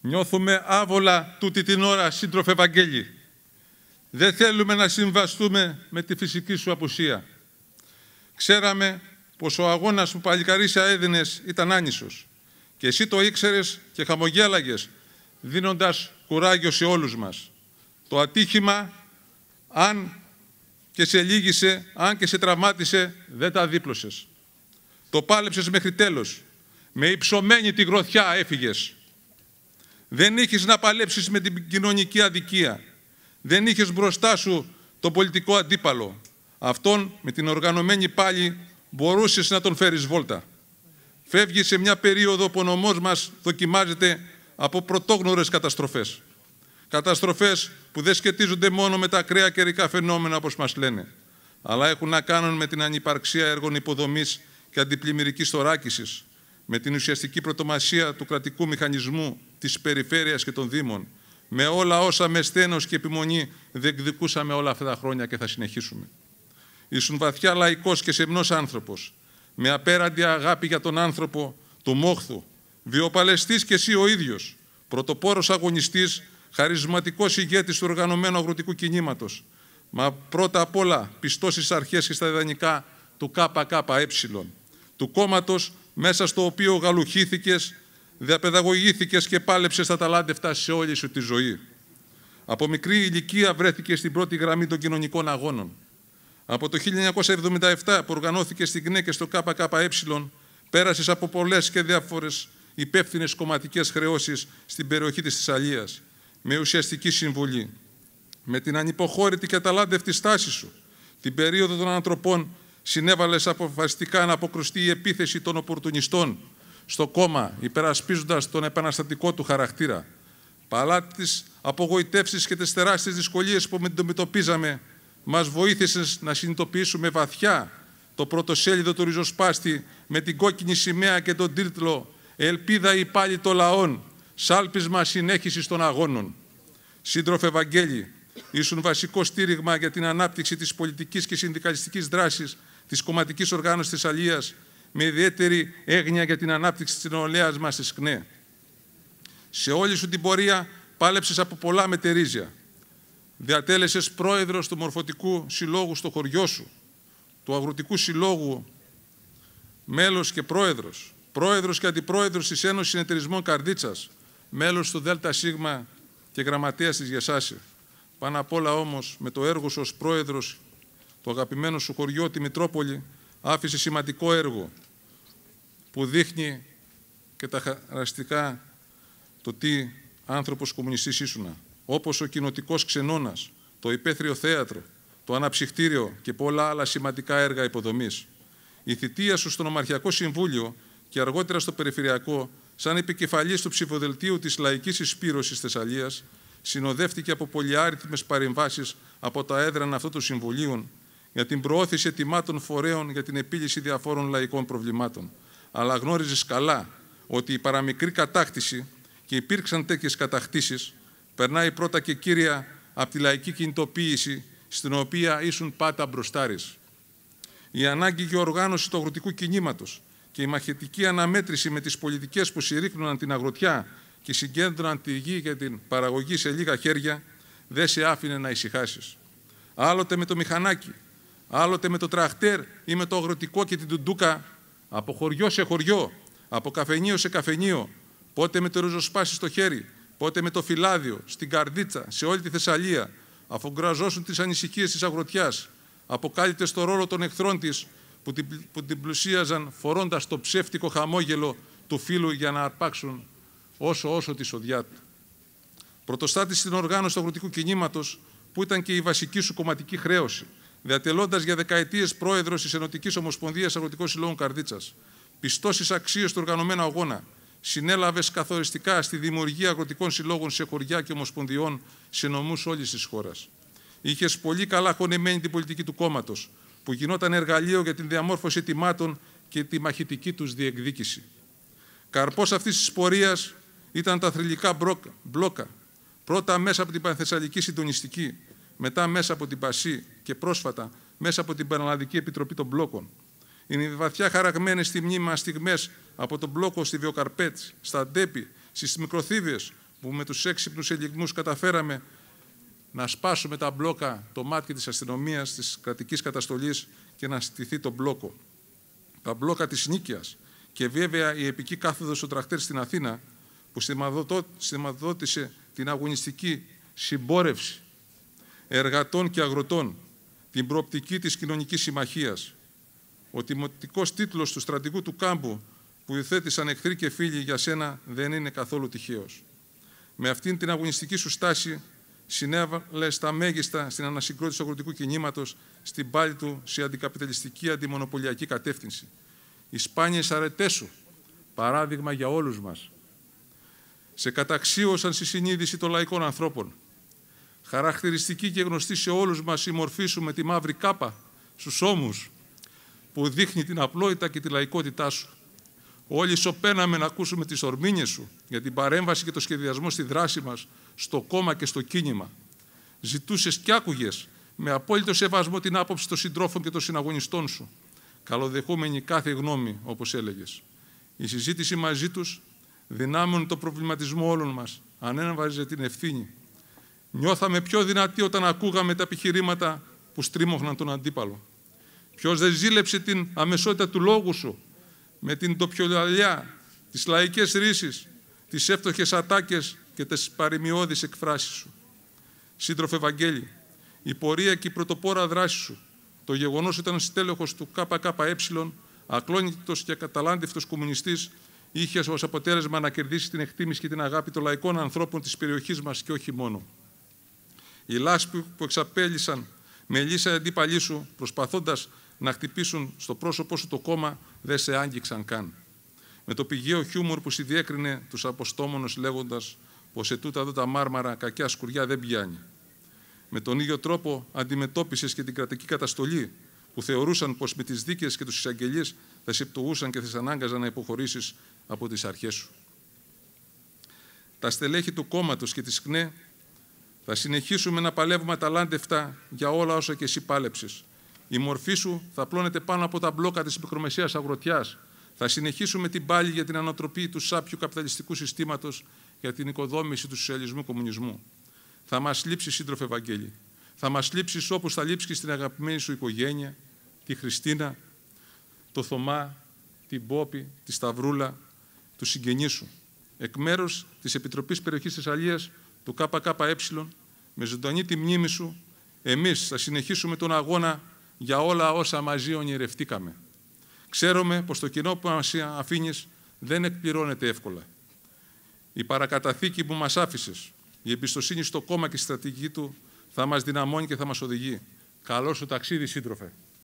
Νιώθουμε άβολα τούτη την ώρα, σύντροφε Ευαγγέλη. Δεν θέλουμε να συμβαστούμε με τη φυσική σου απουσία. Ξέραμε πως ο αγώνας που παλικαρίσια έδινες ήταν άνισος. Και εσύ το ήξερες και χαμογέλαγες, δίνοντας κουράγιο σε όλους μας. Το ατύχημα, αν και σε λύγησε, αν και σε τραυμάτισε, δεν τα δίπλωσες. Το πάλεψες μέχρι τέλος. Με υψωμένη τη γροθιά έφυγες. Δεν είχες να παλέψεις με την κοινωνική αδικία. Δεν είχες μπροστά σου τον πολιτικό αντίπαλο. Αυτόν με την οργανωμένη πάλι μπορούσες να τον φέρεις βόλτα. Φεύγει σε μια περίοδο που ο νομός μας δοκιμάζεται από πρωτόγνωρες καταστροφές. Καταστροφές που δεν σχετίζονται μόνο με τα ακραία καιρικά φαινόμενα όπως μας λένε, αλλά έχουν να κάνουν με την ανυπαρξία έργων υποδομής και αντιπλημμυρικής θωράκισης, με την ουσιαστική προτομασία του κρατικού μηχανισμού της περιφέρειας και των Δήμων, με όλα όσα με στένος και επιμονή διεκδικούσαμε όλα αυτά τα χρόνια και θα συνεχίσουμε. Ήσουν βαθιά λαϊκός και σεμνός άνθρωπος, με απέραντη αγάπη για τον άνθρωπο, του μόχθου, βιοπαλεστής και εσύ ο ίδιος, πρωτοπόρος αγωνιστής, χαρισματικός ηγέτης του οργανωμένου αγροτικού κινήματος, μα πρώτα απ' όλα πιστός στις αρχές και στα ιδανικά του ΚΚΕ, του κόμματος μέσα στο οποίο γαλουχήθηκες διαπαιδαγωγήθηκες και πάλεψες τα ταλάντευτα σε όλη σου τη ζωή. Από μικρή ηλικία βρέθηκε στην πρώτη γραμμή των κοινωνικών αγώνων. Από το 1977 που οργανώθηκες στην ΚΝΕ και στο ΚΚΕ, πέρασες από πολλές και διάφορες υπεύθυνες κομματικές χρεώσεις στην περιοχή της Θεσσαλίας, με ουσιαστική συμβουλή. Με την ανυποχώρητη και ταλάντευτη στάση σου, την περίοδο των ανθρωπών συνέβαλες αποφασιστικά να αποκρουστεί η επίθεση των οπορτουνιστών στο κόμμα υπερασπίζοντας τον επαναστατικό του χαρακτήρα, παλά τις απογοητεύσεις και τις τεράστιες δυσκολίες που αντιμετωπίζαμε, μας βοήθησες να συνειδητοποιήσουμε βαθιά το πρώτο σέλιδο του ριζοσπάστη με την κόκκινη σημαία και τον τίτλο «Ελπίδα υπάλληλοι των λαών, σάλπισμα συνέχισης των αγώνων». Σύντροφε Βαγγέλη, ήσουν βασικό στήριγμα για την ανάπτυξη της πολιτικής και συνδικαλιστικής δράσης της κομματικής οργάνωσης της Αλίας με ιδιαίτερη έγνοια για την ανάπτυξη της νεολαίας μας στη ΚΝΕ. Σε όλη σου την πορεία πάλεψες από πολλά μετερίζια. Διατέλεσες πρόεδρος του Μορφωτικού Συλλόγου στο χωριό σου, του Αγροτικού Συλλόγου, μέλος και πρόεδρος, πρόεδρος και αντιπρόεδρος της Ένωσης Συνεταιρισμών Καρδίτσας, μέλος του ΔΣ και γραμματέας της Γεσάση. Πάνω απ' όλα όμως, με το έργο σου ως πρόεδρος του αγαπημένου σου χωριό τη Μητρόπολη, άφησε σημαντικό έργο που δείχνει και τα χαραστικά το τι άνθρωπος κομμουνιστής ήσουνα, όπως ο κοινοτικός ξενώνας, το υπαίθριο θέατρο, το αναψυχτήριο και πολλά άλλα σημαντικά έργα υποδομής. Η θητεία σου στο Νομαρχιακό Συμβούλιο και αργότερα στο Περιφερειακό, σαν επικεφαλής του ψηφοδελτίου της Λαϊκής Εισπύρωσης Θεσσαλίας, συνοδεύτηκε από πολυάριθμες παρεμβάσεις από τα έδρανα αυτών των συμβουλίων για την προώθηση ετοιμάτων φορέων για την επίλυση διαφόρων λαϊκών προβλημάτων. Αλλά γνώριζες καλά ότι η παραμικρή κατάκτηση και υπήρξαν τέτοιες κατακτήσεις περνάει πρώτα και κύρια από τη λαϊκή κινητοποίηση στην οποία ήσουν πάτα μπροστάρης. Η ανάγκη για οργάνωση του αγροτικού κινήματος και η μαχητική αναμέτρηση με τις πολιτικές που συρρήκνωναν την αγροτιά και συγκέντρωναν τη γη για την παραγωγή σε λίγα χέρια, δεν σε άφηνε να ησυχάσεις. Άλλοτε με το μηχανάκι, άλλοτε με το τραχτέρ ή με το αγροτικό και την τουντούκα, από χωριό σε χωριό, από καφενείο σε καφενείο, πότε με το ριζοσπάσι στο χέρι, πότε με το φυλάδιο, στην καρδίτσα, σε όλη τη Θεσσαλία, αφού γκραζώσουν τις ανησυχίες της αγροτιάς, αποκάλυπτε στο ρόλο των εχθρών της που την, που την πλουσίαζαν φορώντας το ψεύτικο χαμόγελο του φίλου για να αρπάξουν όσο όσο της σοδιά του. Πρωτοστάτης στην οργάνωση του αγροτικού κινήματος, που ήταν και η βασική σου κομματική χρέωση διατελώντας για δεκαετίες πρόεδρος της Ενωτικής Ομοσπονδίας Αγροτικών Συλλόγων Καρδίτσας, πιστό στι αξίες του οργανωμένου αγώνα, συνέλαβες καθοριστικά στη δημιουργία αγροτικών συλλόγων σε χωριά και ομοσπονδιών σε νομούς όλης της χώρας. Είχες πολύ καλά χωνεμένη την πολιτική του κόμματος, που γινόταν εργαλείο για την διαμόρφωση τιμάτων και τη μαχητική τους διεκδίκηση. Καρπός αυτής της πορείας ήταν τα θρηλυκά μπλόκα, πρώτα μέσα από την Πανθεσσαλική Συντονιστική, μετά μέσα από την Πασί και πρόσφατα μέσα από την Πανελλαδική Επιτροπή των Μπλόκων. Είναι βαθιά χαραγμένε στη μνήμη στιγμές από τον Μπλόκο στη Βιοκαρπέτ, στα Ντέπη, στι Μικροθύβειε, που με τους έξυπνους ελιγμούς καταφέραμε να σπάσουμε τα μπλόκα, το μάτι της αστυνομίας, της κρατικής καταστολής και να στηθεί τον μπλόκο. Τα μπλόκα της νίκαιας και βέβαια η επική κάθοδος των τραχτέρ στην Αθήνα, που σηματοδότησε την αγωνιστική συμπόρευση εργατών και αγροτών την προοπτική της κοινωνικής συμμαχίας. Ο τιμωτικός τίτλος του στρατηγού του κάμπου που υθέτησαν εχθροί και φίλοι για σένα δεν είναι καθόλου τυχαίος. Με αυτήν την αγωνιστική σου στάση συνέβαλες στα μέγιστα στην ανασυγκρότηση του αγροτικού κινήματος στην πάλη του σε αντικαπιταλιστική, αντιμονοπολιακή κατεύθυνση. Οι σπάνιες αρετές σου, παράδειγμα για όλους μας, σε καταξίωσαν στη συνείδηση των λαϊκών ανθρώπων, Χαρακτηριστική και γνωστή σε όλους μας η μορφή σου με τη μαύρη κάπα στους ώμους που δείχνει την απλότητα και τη λαϊκότητά σου. Όλοι σοπαίναμε να ακούσουμε τις ορμήνες σου για την παρέμβαση και το σχεδιασμό στη δράση μας, στο κόμμα και στο κίνημα. Ζητούσες και άκουγες με απόλυτο σεβασμό την άποψη των συντρόφων και των συναγωνιστών σου, Καλοδεχούμενη κάθε γνώμη, όπως έλεγες. Η συζήτηση μαζί τους δυνάμωνε το προβληματισμό όλων μας, ανέβαζε την ευθύνη Νιώθαμε πιο δυνατοί όταν ακούγαμε τα επιχειρήματα που στρίμωχναν τον αντίπαλο. Ποιος δεν ζήλεψε την αμεσότητα του λόγου σου με την τοπιολαλιά, τις λαϊκές ρήσεις, τις εύτοχες ατάκες και τις παρημιώδεις εκφράσεις σου. Σύντροφε Βαγγέλη, η πορεία και η πρωτοπόρα δράσης σου, το γεγονός ότι ήταν στέλεχος του ΚΚΕ, ακλόνητος και καταλάντευτος κομμουνιστής, είχε ως αποτέλεσμα να κερδίσει την εκτίμηση και την αγάπη των λαϊκών ανθρώπων της περιοχής μας και όχι μόνο. Η λάσποι που εξαπέλυσαν με λύσα αντίπαλή σου, προσπαθώντας να χτυπήσουν στο πρόσωπό σου το κόμμα, δεν σε άγγιξαν καν. Με το πηγαίο χιούμορ που συνδιέκρινε τους αποστόμονους λέγοντας πως σε τούτα εδώ τα μάρμαρα κακιά σκουριά δεν πιάνει. Με τον ίδιο τρόπο αντιμετώπισες και την κρατική καταστολή που θεωρούσαν πως με τις δίκες και τους εισαγγελίες θα σε πτωούσαν και θα σε ανάγκαζαν να υποχωρήσεις από τις αρχές σου. Τα στελέχη του κόμματος και της ΚΝΕ θα συνεχίσουμε να παλεύουμε αταλάντευτα για όλα όσα και εσύ πάλεψες. Η μορφή σου θα πλώνεται πάνω από τα μπλόκα της μικρομεσαίας αγροτιάς. Θα συνεχίσουμε την πάλη για την ανατροπή του σάπιου καπιταλιστικού συστήματος για την οικοδόμηση του σοσιαλισμού κομμουνισμού. Θα μας λείψει σύντροφε Βαγγέλη. Θα μας λείψεις όπως θα λείψει στην αγαπημένη σου οικογένεια, τη Χριστίνα, το Θωμά, την Πόπη, τη Σταυρούλα, τους συγγενείς σου. Εκ μέρους της Επιτροπής Περιοχής Θεσσαλίας, του ΚΚΕ, με ζωντανή τη μνήμη σου, εμείς θα συνεχίσουμε τον αγώνα για όλα όσα μαζί ονειρευτήκαμε. Ξέρουμε πως το κοινό που μας αφήνεις δεν εκπληρώνεται εύκολα. Η παρακαταθήκη που μας άφησες, η εμπιστοσύνη στο κόμμα και στη στρατηγική του θα μας δυναμώνει και θα μας οδηγεί. Καλό σου ταξίδι, σύντροφε.